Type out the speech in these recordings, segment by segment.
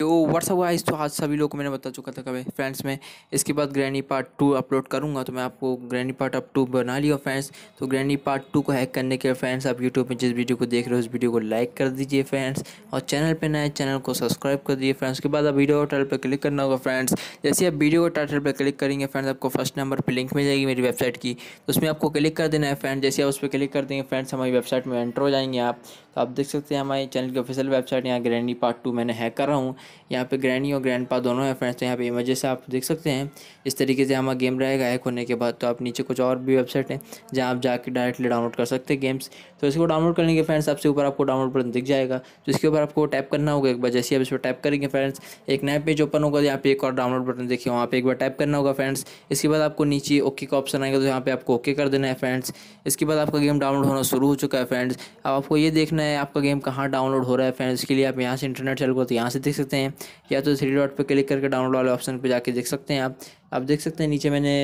तो व्हाट्सअप हुआ तो आज सभी लोग को मैंने बता चुका था कभी फ्रेंड्स में इसके बाद ग्रैनी पार्ट टू अपलोड करूँगा तो मैं आपको ग्रैनी पार्ट अप टू बना लिया फ्रेंड्स तो ग्रैनी पार्ट टू को हैक करने के फ्रेंड्स आप यूट्यूब में जिस वीडियो को देख रहे हो उस वीडियो को लाइक कर दीजिए फ्रेंड्स और चैनल पर नए चैनल को सब्सक्राइब कर दीजिए फ्रेंड्स के बाद आप वीडियो को टाइटल पर क्लिक करना होगा फ्रेंड्स जैसे आप वीडियो को टाइटल पर क्लिक करेंगे फ्रेंड्स आपको फर्स्ट नंबर पर लिंक मिल जाएगी मेरी वेबसाइट की तो उसमें आपको क्लिक कर देना है फ्रेंड जैसे आप उस पर क्लिक कर देंगे फ्रेंड्स हमारी वेबसाइट में एंटर हो जाएंगे आप तो आप देख सकते हैं हमारे चैनल की ऑफिशियल वेबसाइट यहाँ ग्रैंडी पार्ट टू मैंने हैक कर रहा हूँ यहाँ पे ग्रैंडी और ग्रैंड पा दोनों हैं फ्रेंड्स तो यहाँ पे इमेजेस आप देख सकते हैं इस तरीके से हमारा गेम रहेगा हैक होने के बाद तो आप नीचे कुछ और भी वेबसाइट हैं जहाँ आप जाकर डायरेक्टली डाउनलोड कर सकते हैं गेम्स तो इसको डाउनलोड करने के फ्रेंड्स आपसे ऊपर आपको डाउनलोड बटन दिख जाएगा तो इसके ऊपर आपको टैप करना होगा एक बार जैसे आप इस पर टैप करेंगे फ्रेंड्स एक नया पेज ओपन होगा यहाँ पे एक और डाउनलोड बटन देखिए वहाँ पर एक बार टैप करना होगा फ्रेंड्स इसके बाद आपको नीचे ओके का ऑप्शन आएगा तो यहाँ पे आपको ओके कर देना है फ्रेंड्स इसके बाद आपका गेम डाउनलोड होना शुरू हो चुका है फ्रेंड्स अब आपको ये देखना है आपका गेम कहाँ डाउनलोड हो रहा है फ्रेंड्स के लिए आप यहाँ से इंटरनेट चल करते तो यहाँ से देख सकते हैं या तो थ्री डॉट पर क्लिक करके डाउनलोड वाले ऑप्शन पर जाके देख सकते हैं आप आप देख सकते हैं नीचे मैंने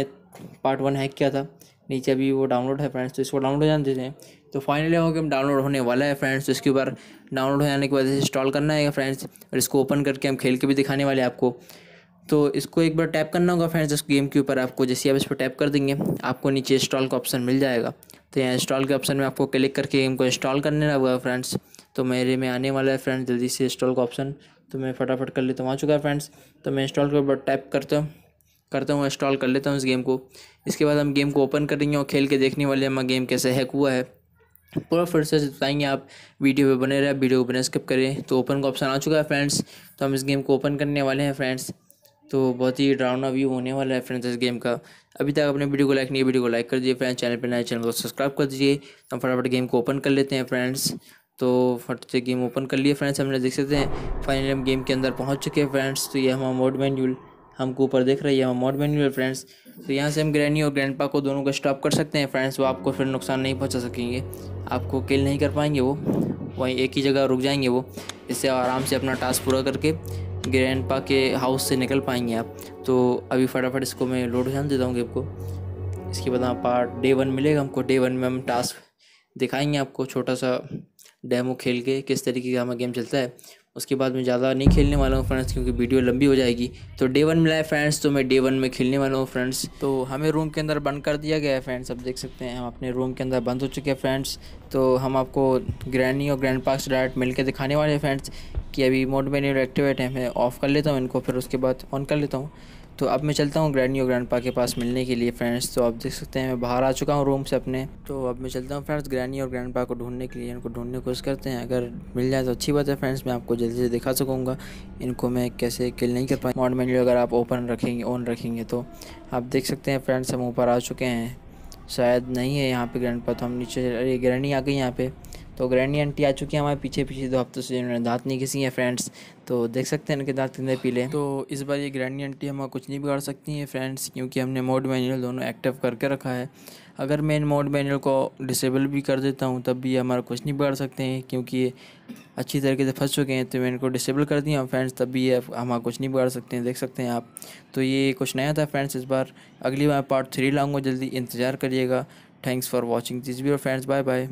पार्ट वन हैक किया था नीचे अभी वो डाउनलोड है फ्रेंड्स तो इसको डाउनलोड हो जाने देते हैं तो फाइनली हो गेम डाउनलोड होने वाला है फ्रेंड्स तो इसके ऊपर डाउनलोड हो जाने के बाद इसे इंस्टॉल करना है फ्रेंड्स और इसको ओपन करके हम खेल के भी दिखाने वाले हैं आपको तो इसको एक बार टैप करना होगा फ्रेंड्स इस गेम के ऊपर आपको जैसे आप इस पर टैप कर देंगे आपको नीचे इंस्टॉल का ऑप्शन मिल जाएगा तो यहाँ इंस्टॉल के ऑप्शन में आपको क्लिक करके गेम को इंस्टॉल करने लगा फ्रेंड्स तो मेरे में आने वाला है फ्रेंड्स जल्दी से इंस्टॉल का ऑप्शन तो मैं फटाफट कर लेता हूँ आ चुका है फ्रेंड्स तो मैं इंस्टॉल के ऊपर टाइप करता हूँ करता हूँ इंस्टॉल कर लेता हूँ इस गेम को इसके बाद हम गेम को ओपन करेंगे और खेल के देखने वाले हमारा गेम कैसे हैक हुआ है पूरा फिर से बताएंगे आप वीडियो पे बने रहे वीडियो को बने स्किप करें तो ओपन का ऑप्शन आ चुका है फ्रेंड्स तो हम इस गेम को ओपन करने वाले हैं फ्रेंड्स तो बहुत ही डरावना व्यू होने वाला है फ्रेंड्स इस गेम का अभी तक आपने वीडियो को लाइक नहीं वीडियो को लाइक कर दिए फ्रेंड्स चैनल पर नए चैनल को सब्सक्राइब कर दीजिए हम फटाफट गेम को ओपन कर लेते हैं फ्रेंड्स तो फट से गेम ओपन कर लिए फ्रेंड्स हमने देख सकते हैं फाइनली हम गेम के अंदर पहुँच चुके हैं फ्रेंड्स तो ये हमारा मोड मैन्यूल हमको ऊपर देख रही है हमारा मोड मैन्यूल फ्रेंड्स तो यहाँ से हम ग्रैनी और ग्रैंडपा को दोनों को स्टॉप कर सकते हैं फ्रेंड्स वो आपको फिर नुकसान नहीं पहुँचा सकेंगे आपको किल नहीं कर पाएंगे वो वहीं एक ही जगह रुक जाएंगे वो इससे आराम से अपना टास्क पूरा करके पा के हाउस से निकल पाएंगे आप तो अभी फटाफट इसको मैं लोड ध्यान देता हूँ आपको इसके बाद आप पार्ट डे वन मिलेगा हमको डे वन में हम टास्क दिखाएंगे आपको छोटा सा डेमो खेल के किस तरीके का हमारा गेम चलता है उसके बाद मैं ज़्यादा नहीं खेलने वाला हूँ फ्रेंड्स क्योंकि वीडियो लंबी हो जाएगी तो डे वन मिला है फ्रेंड्स तो मैं डे वन में खेलने वाला हूँ फ्रेंड्स तो हमें रूम के अंदर बंद कर दिया गया है फ्रेंड्स अब देख सकते हैं हम अपने रूम के अंदर बंद हो चुके हैं फ्रेंड्स तो हम आपको ग्रैनी और ग्रैंड पार्क डायरेक्ट मिल के दिखाने वाले हैं फ्रेंड्स कि अभी मोड मेन्यू एक्टिवेट है मैं ऑफ़ कर लेता हूँ इनको फिर उसके बाद ऑन कर लेता हूँ तो अब मैं चलता हूँ ग्रैंड ग्रैंड पा के पास मिलने के लिए फ्रेंड्स तो आप देख सकते हैं मैं बाहर आ चुका हूँ रूम से अपने तो अब मैं चलता हूँ फ्रेंड्स ग्रैंडी और ग्रैंड पा को ढूंढने के लिए इनको ढूंढने की कोशिश करते हैं अगर मिल जाए तो अच्छी बात है फ्रेंड्स मैं आपको जल्दी से दिखा सकूँगा इनको मैं कैसे किल नहीं कर पाऊँ मॉड मेन्यू अगर आप ओपन रखेंगे ऑन रखेंगे तो आप देख सकते हैं फ्रेंड्स हम ऊपर आ चुके हैं शायद नहीं है यहाँ पर ग्रैंड पा तो हम नीचे अरे ग्रैंडी आ गई यहाँ पर तो ग्रैंडी आंटी आ चुकी है हमारे पीछे पीछे दो हफ्तों से इन्होंने दांत नहीं घिसी हैं फ्रेंड्स तो देख सकते हैं इनके दांत कितने पीले तो इस बार ये ग्रैंडी आंटी हमारा कुछ नहीं बिगाड़ सकती हैं फ्रेंड्स क्योंकि हमने मोड मैनुअल दोनों एक्टिव करके रखा है अगर मैं इन मोड मैनुअल को डिसेबल भी कर देता हूँ तब भी हमारा कुछ नहीं बिगाड़ सकते हैं क्योंकि ये अच्छी तरीके से फंस चुके हैं तो मैं इनको डिसेबल कर दिया फ्रेंड्स तब भी ये हमारा कुछ नहीं बिगाड़ सकते हैं देख सकते हैं आप तो ये कुछ नया था फ्रेंड्स इस बार अगली बार पार्ट थ्री लाऊंगा जल्दी इंतज़ार करिएगा thanks for watching this video friends bye bye